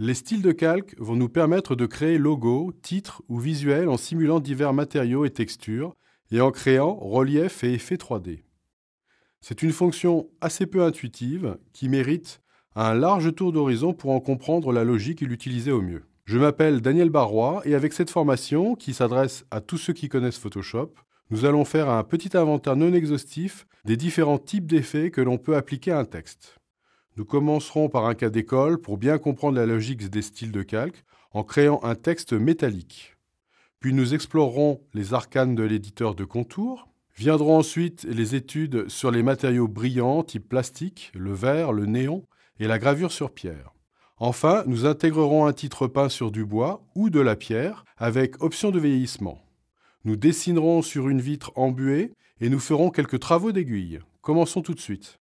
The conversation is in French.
Les styles de calque vont nous permettre de créer logos, titres ou visuels en simulant divers matériaux et textures et en créant reliefs et effets 3D. C'est une fonction assez peu intuitive qui mérite un large tour d'horizon pour en comprendre la logique et l'utiliser au mieux. Je m'appelle Daniel Barrois et avec cette formation qui s'adresse à tous ceux qui connaissent Photoshop, nous allons faire un petit inventaire non exhaustif des différents types d'effets que l'on peut appliquer à un texte. Nous commencerons par un cas d'école pour bien comprendre la logique des styles de calque en créant un texte métallique. Puis nous explorerons les arcanes de l'éditeur de contours. Viendront ensuite les études sur les matériaux brillants type plastique, le verre, le néon et la gravure sur pierre. Enfin, nous intégrerons un titre peint sur du bois ou de la pierre avec option de vieillissement. Nous dessinerons sur une vitre embuée et nous ferons quelques travaux d'aiguille. Commençons tout de suite.